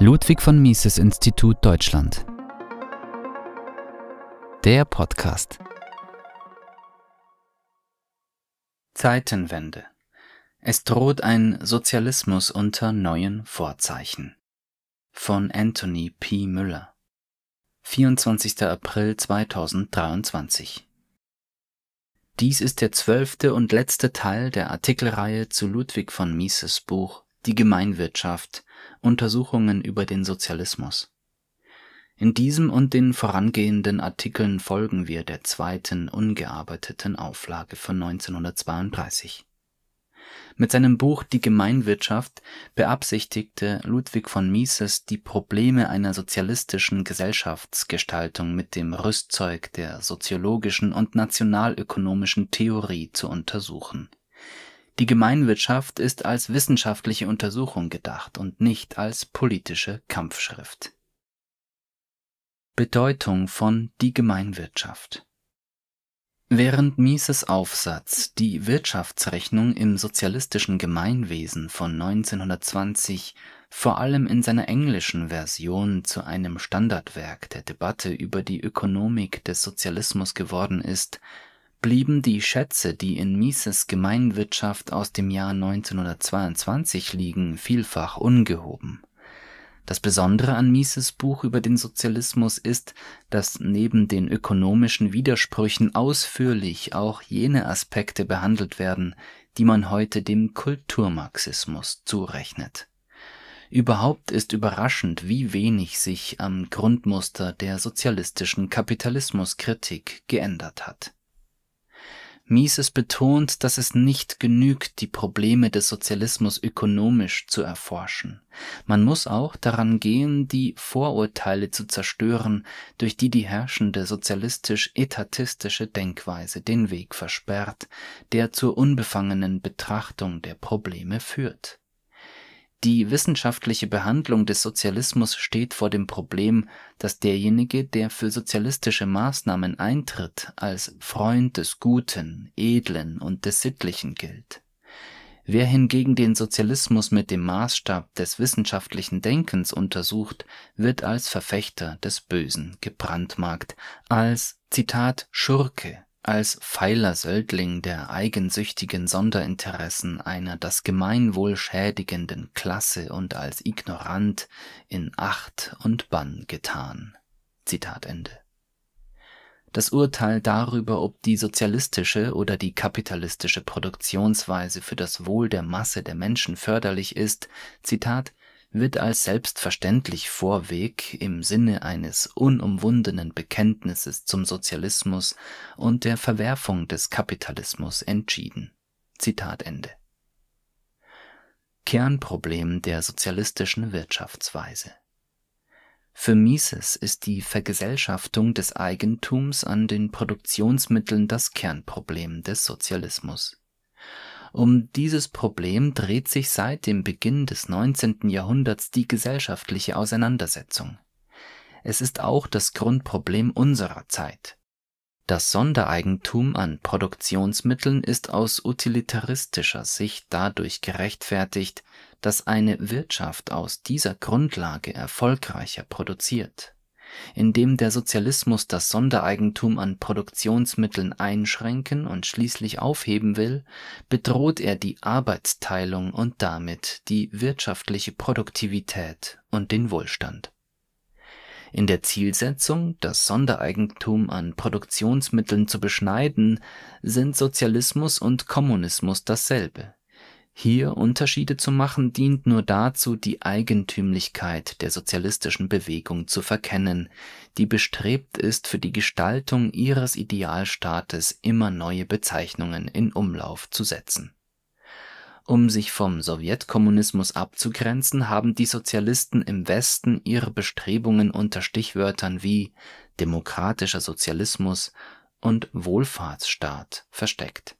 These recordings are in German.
Ludwig von Mises Institut Deutschland. Der Podcast. Zeitenwende. Es droht ein Sozialismus unter neuen Vorzeichen. Von Anthony P. Müller. 24. April 2023. Dies ist der zwölfte und letzte Teil der Artikelreihe zu Ludwig von Mises Buch die Gemeinwirtschaft, Untersuchungen über den Sozialismus. In diesem und den vorangehenden Artikeln folgen wir der zweiten ungearbeiteten Auflage von 1932. Mit seinem Buch Die Gemeinwirtschaft beabsichtigte Ludwig von Mises, die Probleme einer sozialistischen Gesellschaftsgestaltung mit dem Rüstzeug der soziologischen und nationalökonomischen Theorie zu untersuchen die Gemeinwirtschaft ist als wissenschaftliche Untersuchung gedacht und nicht als politische Kampfschrift. Bedeutung von Die Gemeinwirtschaft Während Mises Aufsatz Die Wirtschaftsrechnung im sozialistischen Gemeinwesen von 1920 vor allem in seiner englischen Version zu einem Standardwerk der Debatte über die Ökonomik des Sozialismus geworden ist, blieben die Schätze, die in Mises Gemeinwirtschaft aus dem Jahr 1922 liegen, vielfach ungehoben. Das Besondere an Mises Buch über den Sozialismus ist, dass neben den ökonomischen Widersprüchen ausführlich auch jene Aspekte behandelt werden, die man heute dem Kulturmarxismus zurechnet. Überhaupt ist überraschend, wie wenig sich am Grundmuster der sozialistischen Kapitalismuskritik geändert hat Mises betont, dass es nicht genügt, die Probleme des Sozialismus ökonomisch zu erforschen. Man muss auch daran gehen, die Vorurteile zu zerstören, durch die die herrschende sozialistisch-etatistische Denkweise den Weg versperrt, der zur unbefangenen Betrachtung der Probleme führt die wissenschaftliche Behandlung des Sozialismus steht vor dem Problem, dass derjenige, der für sozialistische Maßnahmen eintritt, als Freund des Guten, Edlen und des Sittlichen gilt. Wer hingegen den Sozialismus mit dem Maßstab des wissenschaftlichen Denkens untersucht, wird als Verfechter des Bösen gebrandmarkt, als Zitat Schurke als feiler Söldling der eigensüchtigen Sonderinteressen einer das Gemeinwohl schädigenden Klasse und als ignorant in Acht und Bann getan. Zitat Ende. Das Urteil darüber, ob die sozialistische oder die kapitalistische Produktionsweise für das Wohl der Masse der Menschen förderlich ist, „ Zitat, wird als selbstverständlich Vorweg im Sinne eines unumwundenen Bekenntnisses zum Sozialismus und der Verwerfung des Kapitalismus entschieden. Zitat Ende. Kernproblem der sozialistischen Wirtschaftsweise. Für Mises ist die Vergesellschaftung des Eigentums an den Produktionsmitteln das Kernproblem des Sozialismus. Um dieses Problem dreht sich seit dem Beginn des 19. Jahrhunderts die gesellschaftliche Auseinandersetzung. Es ist auch das Grundproblem unserer Zeit. Das Sondereigentum an Produktionsmitteln ist aus utilitaristischer Sicht dadurch gerechtfertigt, dass eine Wirtschaft aus dieser Grundlage erfolgreicher produziert in dem der Sozialismus das Sondereigentum an Produktionsmitteln einschränken und schließlich aufheben will, bedroht er die Arbeitsteilung und damit die wirtschaftliche Produktivität und den Wohlstand. In der Zielsetzung, das Sondereigentum an Produktionsmitteln zu beschneiden, sind Sozialismus und Kommunismus dasselbe hier Unterschiede zu machen, dient nur dazu, die Eigentümlichkeit der sozialistischen Bewegung zu verkennen, die bestrebt ist, für die Gestaltung ihres Idealstaates immer neue Bezeichnungen in Umlauf zu setzen. Um sich vom Sowjetkommunismus abzugrenzen, haben die Sozialisten im Westen ihre Bestrebungen unter Stichwörtern wie demokratischer Sozialismus und Wohlfahrtsstaat versteckt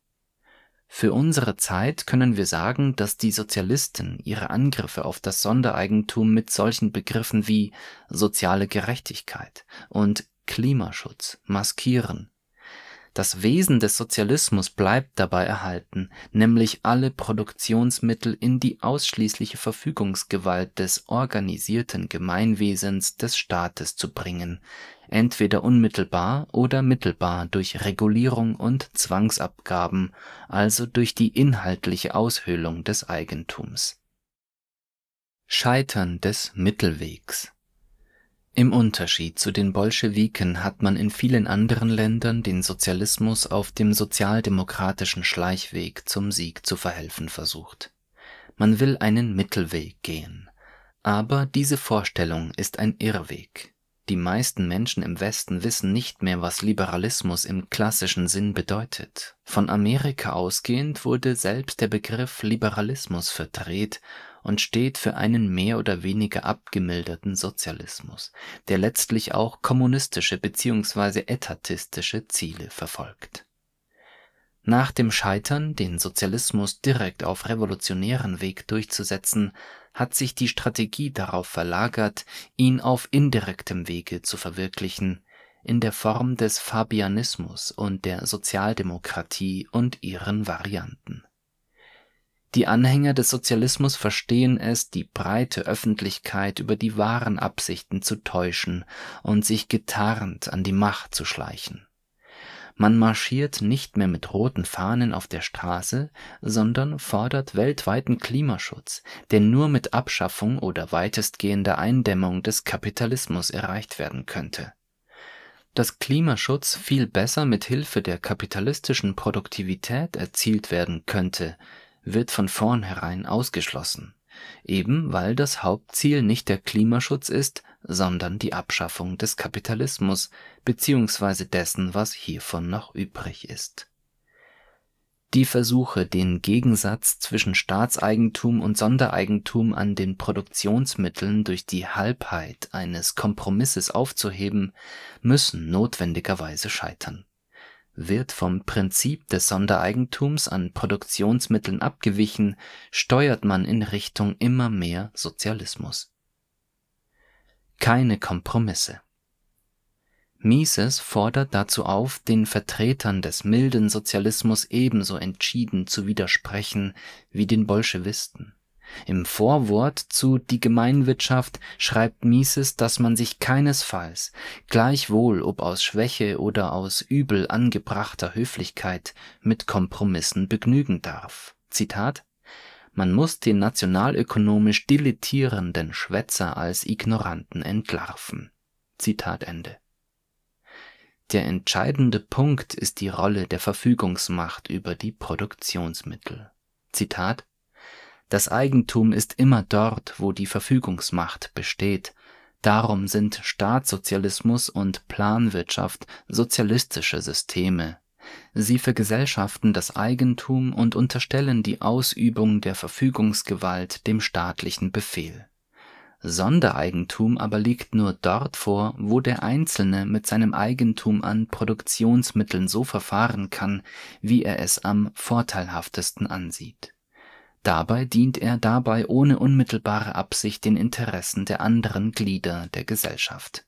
für unsere Zeit können wir sagen, dass die Sozialisten ihre Angriffe auf das Sondereigentum mit solchen Begriffen wie „ soziale Gerechtigkeit “und „ Klimaschutz “maskieren das Wesen des Sozialismus bleibt dabei erhalten, nämlich alle Produktionsmittel in die ausschließliche Verfügungsgewalt des organisierten Gemeinwesens des Staates zu bringen, entweder unmittelbar oder mittelbar durch Regulierung und Zwangsabgaben, also durch die inhaltliche Aushöhlung des Eigentums. Scheitern des Mittelwegs im Unterschied zu den Bolschewiken hat man in vielen anderen Ländern den Sozialismus auf dem sozialdemokratischen Schleichweg zum Sieg zu verhelfen versucht. Man will einen Mittelweg gehen. Aber diese Vorstellung ist ein Irrweg. Die meisten Menschen im Westen wissen nicht mehr, was Liberalismus im klassischen Sinn bedeutet. Von Amerika ausgehend wurde selbst der Begriff Liberalismus verdreht und steht für einen mehr oder weniger abgemilderten Sozialismus, der letztlich auch kommunistische bzw. etatistische Ziele verfolgt. Nach dem Scheitern, den Sozialismus direkt auf revolutionären Weg durchzusetzen, hat sich die Strategie darauf verlagert, ihn auf indirektem Wege zu verwirklichen, in der Form des Fabianismus und der Sozialdemokratie und ihren Varianten die Anhänger des Sozialismus verstehen es, die breite Öffentlichkeit über die wahren Absichten zu täuschen und sich getarnt an die Macht zu schleichen. Man marschiert nicht mehr mit roten Fahnen auf der Straße, sondern fordert weltweiten Klimaschutz, der nur mit Abschaffung oder weitestgehender Eindämmung des Kapitalismus erreicht werden könnte dass Klimaschutz viel besser mit Hilfe der kapitalistischen Produktivität erzielt werden könnte, wird von vornherein ausgeschlossen, eben weil das Hauptziel nicht der Klimaschutz ist, sondern die Abschaffung des Kapitalismus bzw. dessen, was hiervon noch übrig ist. Die Versuche, den Gegensatz zwischen Staatseigentum und Sondereigentum an den Produktionsmitteln durch die Halbheit eines Kompromisses aufzuheben, müssen notwendigerweise scheitern wird vom Prinzip des Sondereigentums an Produktionsmitteln abgewichen, steuert man in Richtung immer mehr Sozialismus. Keine Kompromisse. Mises fordert dazu auf, den Vertretern des milden Sozialismus ebenso entschieden zu widersprechen wie den Bolschewisten im Vorwort zu Die Gemeinwirtschaft schreibt Mises, dass man sich keinesfalls, gleichwohl ob aus Schwäche oder aus übel angebrachter Höflichkeit, mit Kompromissen begnügen darf. „ Zitat Man muss den nationalökonomisch dilettierenden Schwätzer als Ignoranten entlarven. Zitat Ende. “Der entscheidende Punkt ist die Rolle der Verfügungsmacht über die Produktionsmittel. „ Zitat das Eigentum ist immer dort, wo die Verfügungsmacht besteht. Darum sind Staatssozialismus und Planwirtschaft sozialistische Systeme. Sie vergesellschaften das Eigentum und unterstellen die Ausübung der Verfügungsgewalt dem staatlichen Befehl. Sondereigentum aber liegt nur dort vor, wo der Einzelne mit seinem Eigentum an Produktionsmitteln so verfahren kann, wie er es am vorteilhaftesten ansieht Dabei dient er dabei ohne unmittelbare Absicht den Interessen der anderen Glieder der Gesellschaft.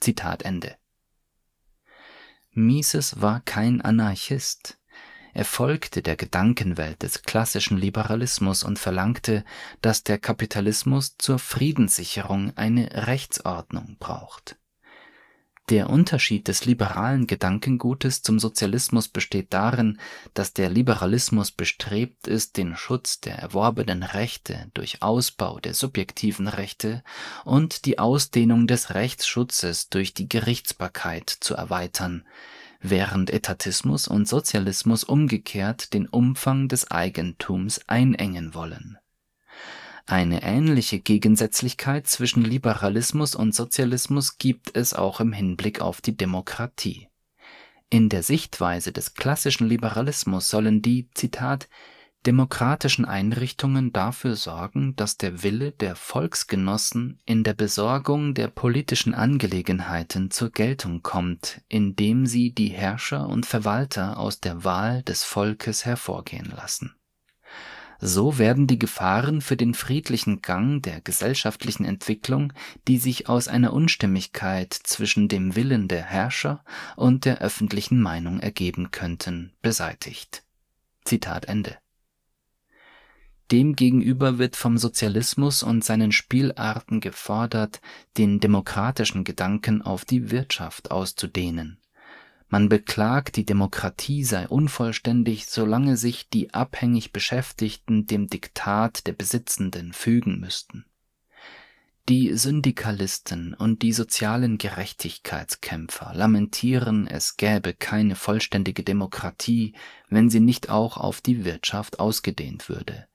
Zitat Ende. Mises war kein Anarchist. Er folgte der Gedankenwelt des klassischen Liberalismus und verlangte, dass der Kapitalismus zur Friedenssicherung eine Rechtsordnung braucht der Unterschied des liberalen Gedankengutes zum Sozialismus besteht darin, dass der Liberalismus bestrebt ist, den Schutz der erworbenen Rechte durch Ausbau der subjektiven Rechte und die Ausdehnung des Rechtsschutzes durch die Gerichtsbarkeit zu erweitern, während Etatismus und Sozialismus umgekehrt den Umfang des Eigentums einengen wollen eine ähnliche Gegensätzlichkeit zwischen Liberalismus und Sozialismus gibt es auch im Hinblick auf die Demokratie. In der Sichtweise des klassischen Liberalismus sollen die Zitat demokratischen Einrichtungen dafür sorgen, dass der Wille der Volksgenossen in der Besorgung der politischen Angelegenheiten zur Geltung kommt, indem sie die Herrscher und Verwalter aus der Wahl des Volkes hervorgehen lassen so werden die Gefahren für den friedlichen Gang der gesellschaftlichen Entwicklung, die sich aus einer Unstimmigkeit zwischen dem Willen der Herrscher und der öffentlichen Meinung ergeben könnten, beseitigt. Zitat Ende. Demgegenüber wird vom Sozialismus und seinen Spielarten gefordert, den demokratischen Gedanken auf die Wirtschaft auszudehnen man beklagt, die Demokratie sei unvollständig, solange sich die abhängig Beschäftigten dem Diktat der Besitzenden fügen müssten. Die Syndikalisten und die sozialen Gerechtigkeitskämpfer lamentieren, es gäbe keine vollständige Demokratie, wenn sie nicht auch auf die Wirtschaft ausgedehnt würde.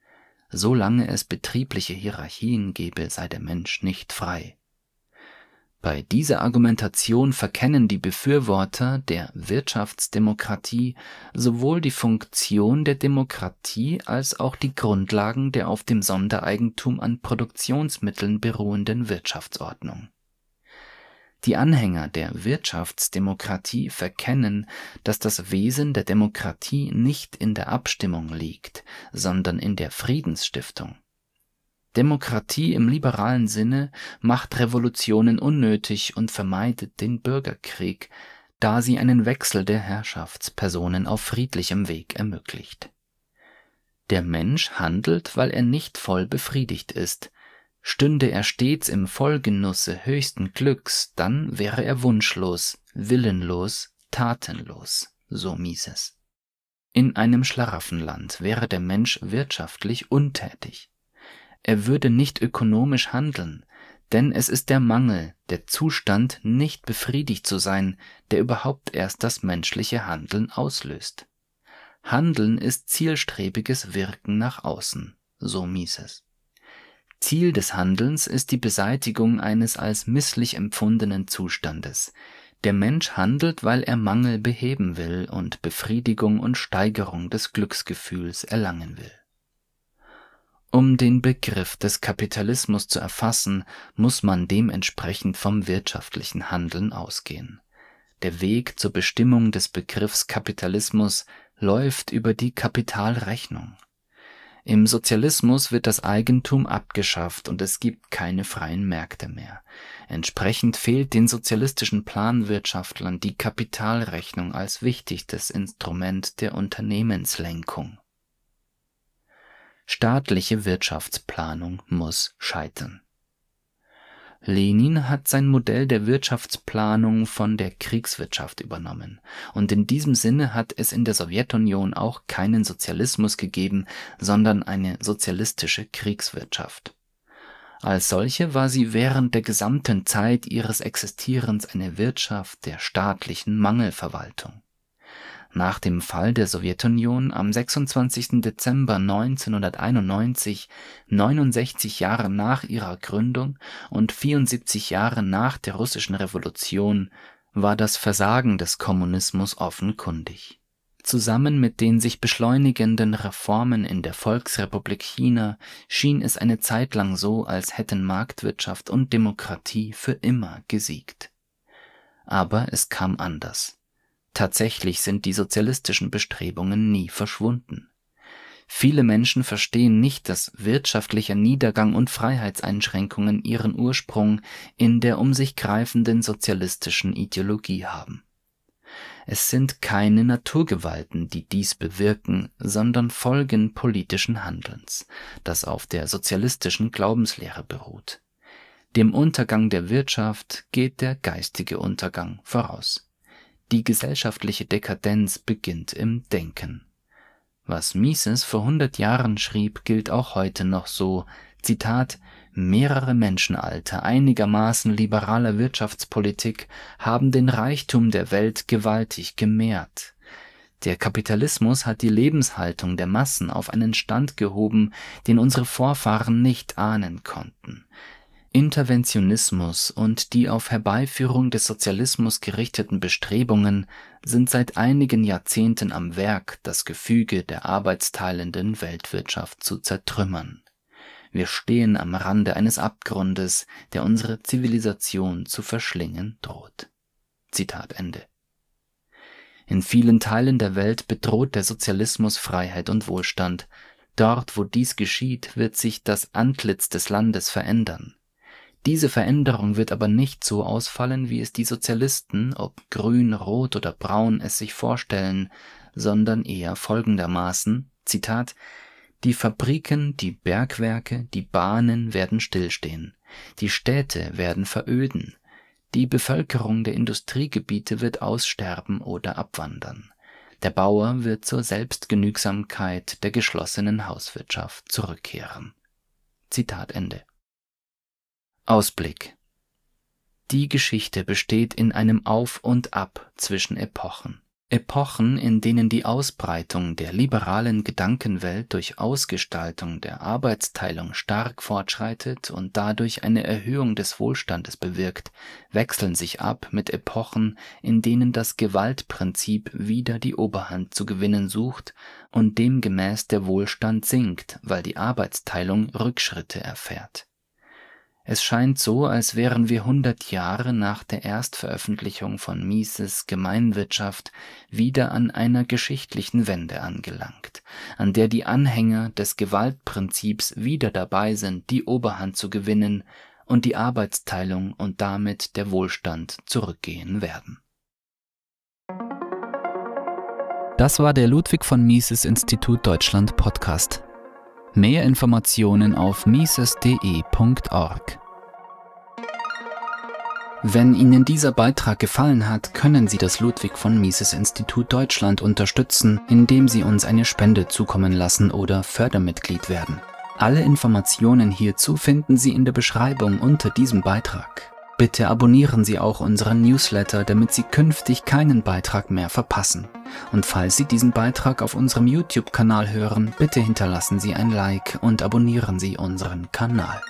Solange es betriebliche Hierarchien gäbe, sei der Mensch nicht frei. Bei dieser Argumentation verkennen die Befürworter der Wirtschaftsdemokratie sowohl die Funktion der Demokratie als auch die Grundlagen der auf dem Sondereigentum an Produktionsmitteln beruhenden Wirtschaftsordnung. Die Anhänger der Wirtschaftsdemokratie verkennen, dass das Wesen der Demokratie nicht in der Abstimmung liegt, sondern in der Friedensstiftung Demokratie im liberalen Sinne macht Revolutionen unnötig und vermeidet den Bürgerkrieg, da sie einen Wechsel der Herrschaftspersonen auf friedlichem Weg ermöglicht. Der Mensch handelt, weil er nicht voll befriedigt ist. Stünde er stets im Vollgenusse höchsten Glücks, dann wäre er wunschlos, willenlos, tatenlos, so Mises. In einem Schlaraffenland wäre der Mensch wirtschaftlich untätig er würde nicht ökonomisch handeln, denn es ist der Mangel, der Zustand, nicht befriedigt zu sein, der überhaupt erst das menschliche Handeln auslöst. Handeln ist zielstrebiges Wirken nach außen, so Mises. Ziel des Handelns ist die Beseitigung eines als misslich empfundenen Zustandes. Der Mensch handelt, weil er Mangel beheben will und Befriedigung und Steigerung des Glücksgefühls erlangen will. Um den Begriff des Kapitalismus zu erfassen, muss man dementsprechend vom wirtschaftlichen Handeln ausgehen. Der Weg zur Bestimmung des Begriffs Kapitalismus läuft über die Kapitalrechnung. Im Sozialismus wird das Eigentum abgeschafft und es gibt keine freien Märkte mehr. Entsprechend fehlt den sozialistischen Planwirtschaftlern die Kapitalrechnung als wichtigstes Instrument der Unternehmenslenkung. Staatliche Wirtschaftsplanung muss scheitern. Lenin hat sein Modell der Wirtschaftsplanung von der Kriegswirtschaft übernommen, und in diesem Sinne hat es in der Sowjetunion auch keinen Sozialismus gegeben, sondern eine sozialistische Kriegswirtschaft. Als solche war sie während der gesamten Zeit ihres Existierens eine Wirtschaft der staatlichen Mangelverwaltung. Nach dem Fall der Sowjetunion am 26. Dezember 1991, 69 Jahre nach ihrer Gründung und 74 Jahre nach der russischen Revolution, war das Versagen des Kommunismus offenkundig. Zusammen mit den sich beschleunigenden Reformen in der Volksrepublik China schien es eine Zeit lang so, als hätten Marktwirtschaft und Demokratie für immer gesiegt. Aber es kam anders. Tatsächlich sind die sozialistischen Bestrebungen nie verschwunden. Viele Menschen verstehen nicht, dass wirtschaftlicher Niedergang und Freiheitseinschränkungen ihren Ursprung in der um sich greifenden sozialistischen Ideologie haben. Es sind keine Naturgewalten, die dies bewirken, sondern Folgen politischen Handelns, das auf der sozialistischen Glaubenslehre beruht. Dem Untergang der Wirtschaft geht der geistige Untergang voraus die gesellschaftliche Dekadenz beginnt im Denken. Was Mises vor hundert Jahren schrieb, gilt auch heute noch so. Zitat Mehrere Menschenalter einigermaßen liberaler Wirtschaftspolitik haben den Reichtum der Welt gewaltig gemehrt. Der Kapitalismus hat die Lebenshaltung der Massen auf einen Stand gehoben, den unsere Vorfahren nicht ahnen konnten. Interventionismus und die auf Herbeiführung des Sozialismus gerichteten Bestrebungen sind seit einigen Jahrzehnten am Werk, das Gefüge der arbeitsteilenden Weltwirtschaft zu zertrümmern. Wir stehen am Rande eines Abgrundes, der unsere Zivilisation zu verschlingen droht. Zitat Ende. In vielen Teilen der Welt bedroht der Sozialismus Freiheit und Wohlstand. Dort, wo dies geschieht, wird sich das Antlitz des Landes verändern. Diese Veränderung wird aber nicht so ausfallen, wie es die Sozialisten, ob grün, rot oder braun, es sich vorstellen, sondern eher folgendermaßen: „ Zitat, Die Fabriken, die Bergwerke, die Bahnen werden stillstehen. Die Städte werden veröden. Die Bevölkerung der Industriegebiete wird aussterben oder abwandern. Der Bauer wird zur Selbstgenügsamkeit der geschlossenen Hauswirtschaft zurückkehren. “Zitat Ende Ausblick Die Geschichte besteht in einem Auf und Ab zwischen Epochen. Epochen, in denen die Ausbreitung der liberalen Gedankenwelt durch Ausgestaltung der Arbeitsteilung stark fortschreitet und dadurch eine Erhöhung des Wohlstandes bewirkt, wechseln sich ab mit Epochen, in denen das Gewaltprinzip wieder die Oberhand zu gewinnen sucht und demgemäß der Wohlstand sinkt, weil die Arbeitsteilung Rückschritte erfährt es scheint so, als wären wir hundert Jahre nach der Erstveröffentlichung von Mises Gemeinwirtschaft wieder an einer geschichtlichen Wende angelangt, an der die Anhänger des Gewaltprinzips wieder dabei sind, die Oberhand zu gewinnen und die Arbeitsteilung und damit der Wohlstand zurückgehen werden. Das war der Ludwig von Mises Institut Deutschland Podcast. Mehr Informationen auf mises.de.org. Wenn Ihnen dieser Beitrag gefallen hat, können Sie das Ludwig von Mises Institut Deutschland unterstützen, indem Sie uns eine Spende zukommen lassen oder Fördermitglied werden. Alle Informationen hierzu finden Sie in der Beschreibung unter diesem Beitrag. Bitte abonnieren Sie auch unseren Newsletter, damit Sie künftig keinen Beitrag mehr verpassen. Und falls Sie diesen Beitrag auf unserem YouTube-Kanal hören, bitte hinterlassen Sie ein Like und abonnieren Sie unseren Kanal.